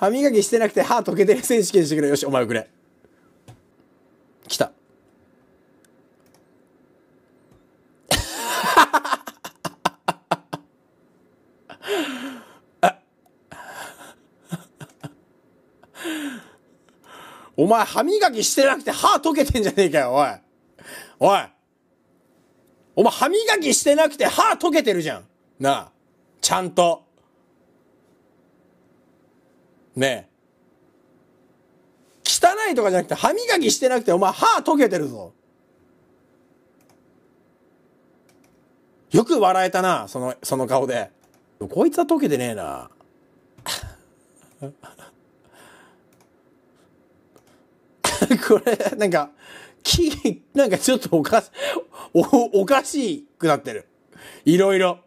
歯磨きしてなくて歯溶けてる選手権してくれよしお前送れ来たお前歯磨きしてなくて歯溶けてんじゃねえかよおいおいお前歯磨きしてなくて歯溶けてるじゃんなあちゃんと。ねえ。汚いとかじゃなくて、歯磨きしてなくて、お前歯溶けてるぞ。よく笑えたな、その、その顔で。こいつは溶けてねえな。これ、なんか、き、なんかちょっとおかし、お、おかしくなってる。いろいろ。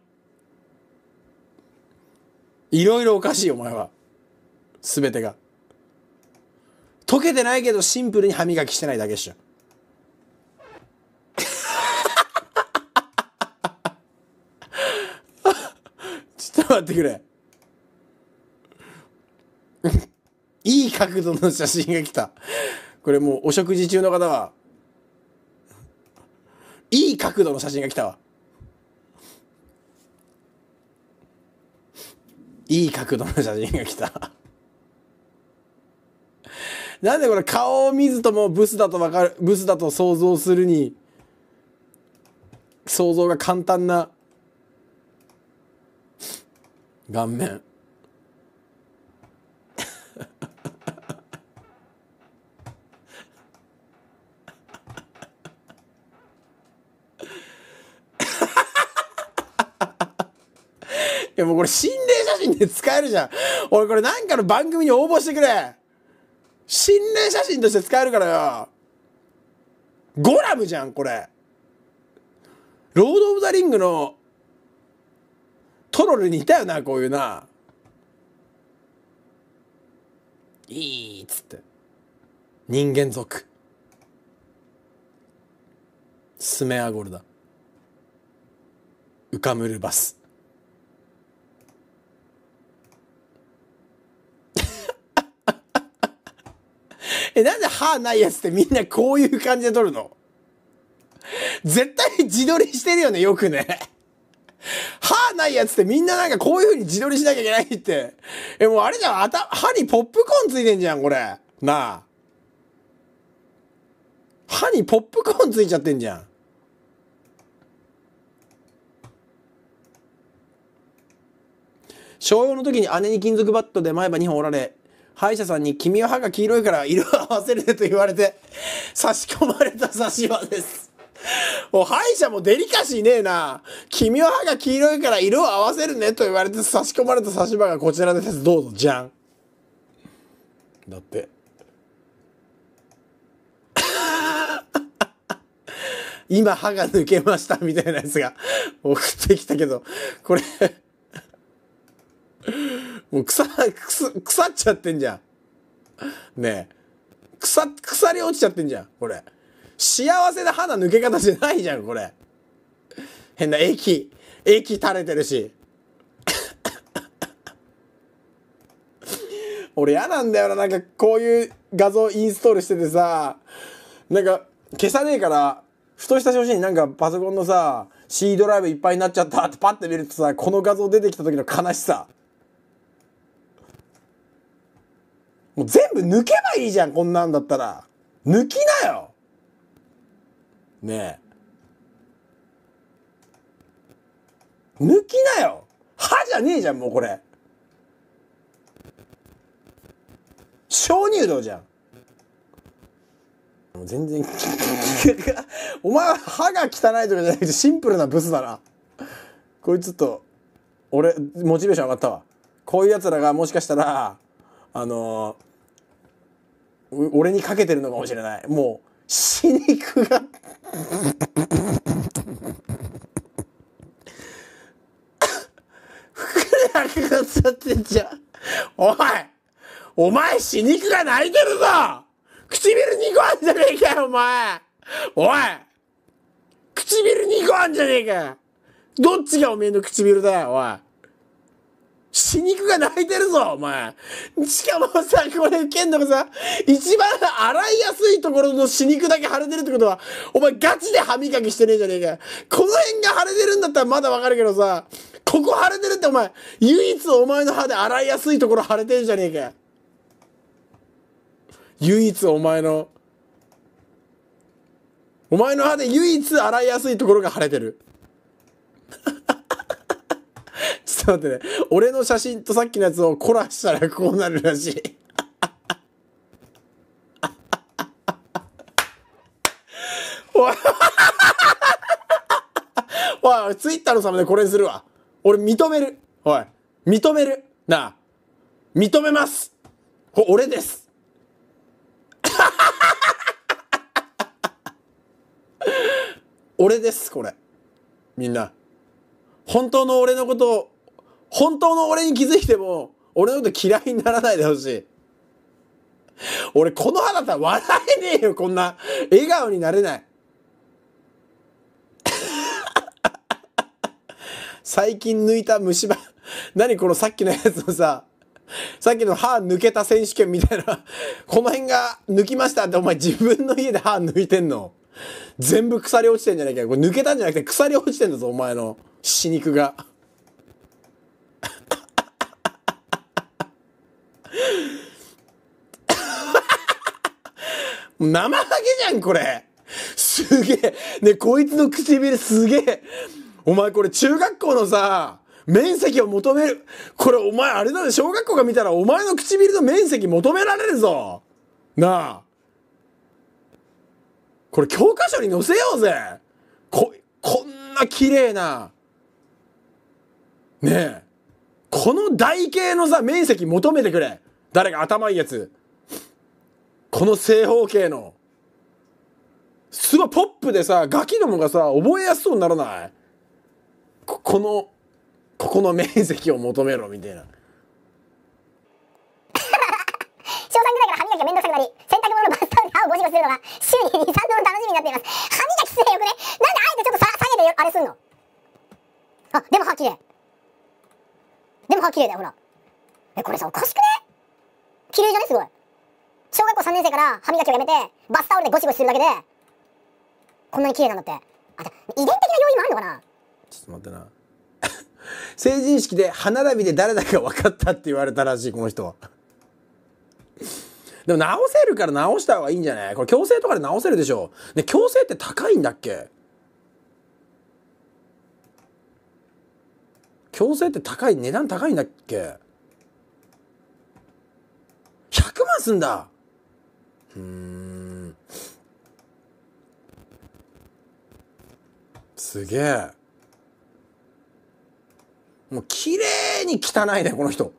いろいろおかしい、お前は。全てが溶けてないけどシンプルに歯磨きしてないだけっしょ ちょっと待ってくれいい角度の写真が来たこれもうお食事中の方はいい角度の写真が来たわいい角度の写真が来たなんでこれ顔を見ずともブスだとわかる、ブスだと想像するに、想像が簡単な顔面。いやもうこれ心霊写真で使えるじゃん。俺これなんかの番組に応募してくれ。心霊写真として使えるからよ。ゴラムじゃん、これ。ロード・オブ・ザ・リングのトロルにいたよな、こういうな。いいっつって。人間族。スメアゴルダ。浮かむるバス。え、なんで歯ないやつってみんなこういう感じで撮るの絶対自撮りしてるよね、よくね。歯ないやつってみんななんかこういう風に自撮りしなきゃいけないって。え、もうあれじゃん、あた、歯にポップコーンついてんじゃん、これ。なあ。歯にポップコーンついちゃってんじゃん。小4の時に姉に金属バットで前歯2本折られ、歯医者さんに「君は歯が黄色いから色を合わせるね」と言われて差し込まれた差し歯です。もう歯医者もデリカシーねえな。君は歯が黄色いから色を合わせるねと言われて差し込まれた差し歯がこちらです。どうぞ、じゃん。だって。今歯が抜けましたみたいなやつが送ってきたけど、これもう腐、腐っちゃってんじゃん。ねえ。腐、腐り落ちちゃってんじゃん、これ。幸せな肌抜け方じゃないじゃん、これ。変な液、液垂れてるし。俺嫌なんだよな、なんかこういう画像インストールしててさ、なんか消さねえから、ふとした写真になんかパソコンのさ、C ドライブいっぱいになっちゃったってパッて見るとさ、この画像出てきた時の悲しさ。もう全部抜けばいいじゃん、こんなんだったら。抜きなよねえ。抜きなよ歯じゃねえじゃん、もうこれ。鍾乳洞じゃん。もう全然、お前は歯が汚いとかじゃなくてシンプルなブスだな。こいつと、俺、モチベーション上がったわ。こういう奴らがもしかしたら、あのー俺にかけてるのかもしれない。もう、死肉がふくらはぎがさってんじゃん。おいお前死肉が泣いてるぞ唇に個あんじゃねえかよ、お前おい唇に個あんじゃねえかどっちがおめえの唇だよ、おい死肉が泣いてるぞ、お前。しかもさ、これ受けんのがさ、一番洗いやすいところの死肉だけ腫れてるってことは、お前ガチで歯磨きしてねえじゃねえかこの辺が腫れてるんだったらまだわかるけどさ、ここ腫れてるってお前、唯一お前の歯で洗いやすいところ腫れてるじゃねえか唯一お前の、お前の歯で唯一洗いやすいところが腫れてる。ちょっと待ってね。俺の写真とさっきのやつをコラしたらこうなるらしい。おい、ツイッターのサムこれにするわ。俺認める。おい、認める。なあ、認めます。俺です。俺です、これ。みんな。本当の俺のことを本当の俺に気づいても、俺のこと嫌いにならないでほしい。俺、この肌さ、笑えねえよ、こんな。笑顔になれない。最近抜いた虫歯。何このさっきのやつのさ、さっきの歯抜けた選手権みたいな、この辺が抜きましたってお前自分の家で歯抜いてんの。全部腐り落ちてんじゃねえかよ。これ抜けたんじゃなくて腐り落ちてんだぞ、お前の。死肉が。生ハゲじゃん、これ。すげえ。ね、こいつの唇すげえ。お前これ中学校のさ、面積を求める。これお前あれだね、小学校が見たらお前の唇の面積求められるぞ。なあ。これ教科書に載せようぜ。こ、こんな綺麗な。ねえ。この台形のさ、面積求めてくれ。誰が頭いいやつ。この正方形のすごいポップでさガキどもがさ覚えやすそうにならないここのここの面積を求めろみたいな小3 ぐらいから歯磨きがめんどくさくなり洗濯物のバスタオルで歯をゴシゴシするのが週に23度の楽しみになっています歯磨きすれよくねなんであえてちょっとさ下げてあれすんのあでも歯綺麗でも歯綺麗だよほらえこれさおかしくね綺麗じゃねすごい小学校3年生から歯磨きをやめて、バスタオルでゴシゴシするだけで、こんなに綺麗なんだって。あ、じゃ遺伝的な要因もあるのかなちょっと待ってな。成人式で歯並びで誰だか分かったって言われたらしい、この人は。でも直せるから直した方がいいんじゃないこれ矯正とかで直せるでしょ。で、矯正って高いんだっけ矯正って高い、値段高いんだっけ ?100 万すんだうんすげえもう綺麗に汚いねこの人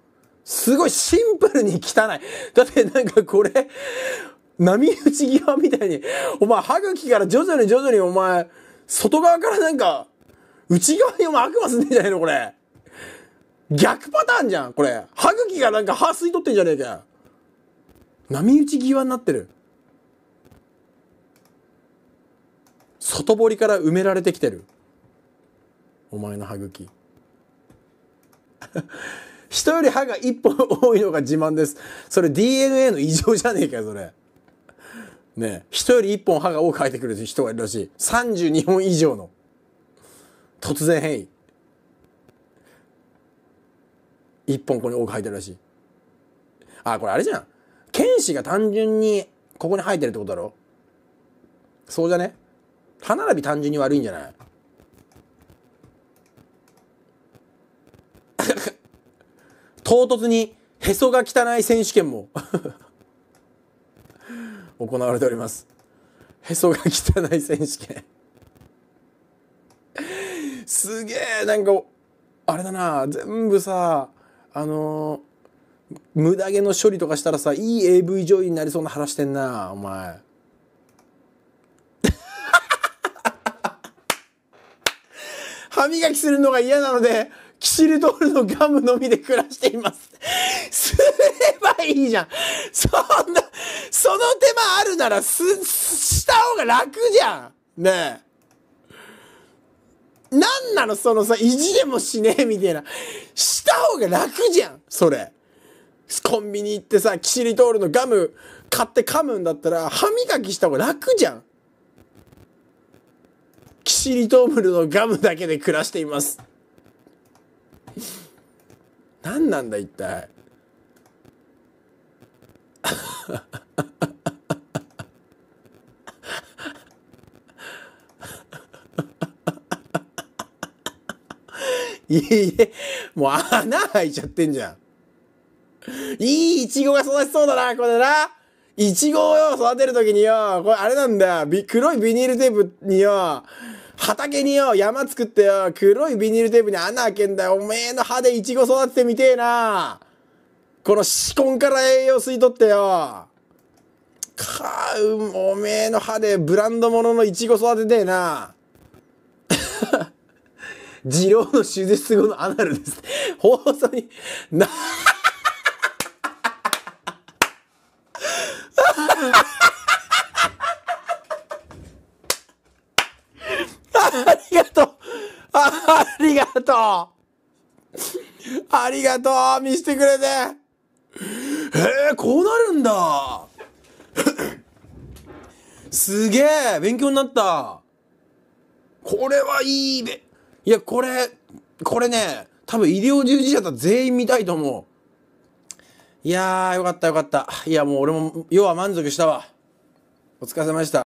すごいシンプルに汚いだってなんかこれ波打ち際みたいにお前歯茎から徐々に徐々にお前外側からなんか内側にお前悪魔すんでんじゃねえのこれ逆パターンじゃんこれ歯茎がなんか歯吸い取ってんじゃねえかよ波打ち際になってる外堀から埋められてきてるお前の歯茎 人より歯が一本多いのが自慢ですそれ DNA の異常じゃねえかよそれね人より一本歯が多く生えてくる人がいるらしい32本以上の突然変異一本ここに多く生えてるらしいあこれあれじゃん剣士が単純にここに生えてるってことだろそうじゃね歯並び単純に悪いんじゃない 唐突にへそが汚い選手権も 行われておりますへそが汚い選手権 すげえなんかあれだな全部さあのー無駄毛の処理とかしたらさいい AV 女優になりそうな話してんなお前 歯磨きするのが嫌なのでキシルトールのガムのみで暮らしていますすればいいじゃんそんなその手間あるならすした方が楽じゃんねえなんなのそのさ意地でもしねえみたいなした方が楽じゃんそれコンビニ行ってさ、キシリトールのガム買って噛むんだったら、歯磨きした方が楽じゃん。キシリトールのガムだけで暮らしています。何なんだ一体。いいえ、もう穴開いちゃってんじゃん。いいイチゴが育ちそうだな、これな。イチゴをよ、育てるときによ、これあれなんだよ。黒いビニールテープによ、畑によ、山作ってよ、黒いビニールテープに穴開けんだよ。おめえの歯でイチゴ育ててみてえな。この歯根から栄養吸い取ってよ。かう、おめえの歯でブランド物のイチゴ育ててえな。二郎の手術後のアナルです。放送に、なりがとうありがとう見せてくれてへえ、こうなるんだすげえ勉強になったこれはいいべ。いや、これ、これね、多分医療従事者だ全員見たいと思う。いやー、よかったよかった。いや、もう俺も、要は満足したわ。お疲れ様でした。